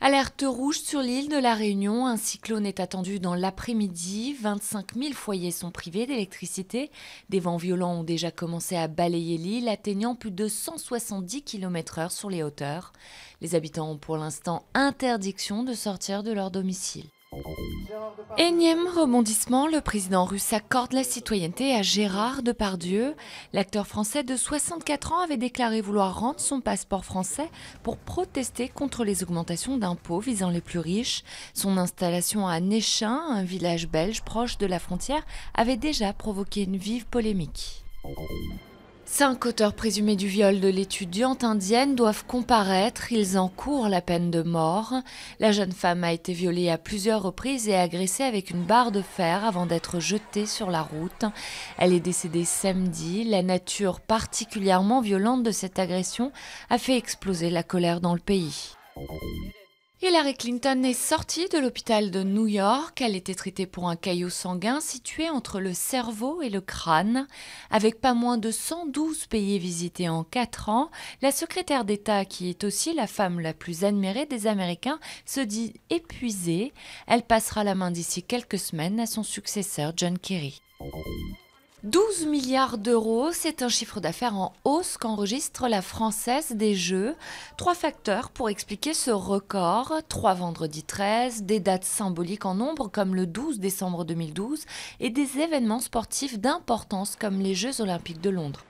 Alerte rouge sur l'île de la Réunion, un cyclone est attendu dans l'après-midi, 25 000 foyers sont privés d'électricité, des vents violents ont déjà commencé à balayer l'île, atteignant plus de 170 km/h sur les hauteurs. Les habitants ont pour l'instant interdiction de sortir de leur domicile. Énième rebondissement, le président russe accorde la citoyenneté à Gérard Depardieu. L'acteur français de 64 ans avait déclaré vouloir rendre son passeport français pour protester contre les augmentations d'impôts visant les plus riches. Son installation à Nechin, un village belge proche de la frontière, avait déjà provoqué une vive polémique. Cinq auteurs présumés du viol de l'étudiante indienne doivent comparaître, ils encourent la peine de mort. La jeune femme a été violée à plusieurs reprises et agressée avec une barre de fer avant d'être jetée sur la route. Elle est décédée samedi. La nature particulièrement violente de cette agression a fait exploser la colère dans le pays. Hillary Clinton est sortie de l'hôpital de New York. Elle était traitée pour un caillot sanguin situé entre le cerveau et le crâne. Avec pas moins de 112 pays visités en 4 ans, la secrétaire d'État, qui est aussi la femme la plus admirée des Américains, se dit épuisée. Elle passera la main d'ici quelques semaines à son successeur John Kerry. 12 milliards d'euros, c'est un chiffre d'affaires en hausse qu'enregistre la Française des Jeux. Trois facteurs pour expliquer ce record. Trois vendredis 13, des dates symboliques en nombre comme le 12 décembre 2012 et des événements sportifs d'importance comme les Jeux olympiques de Londres.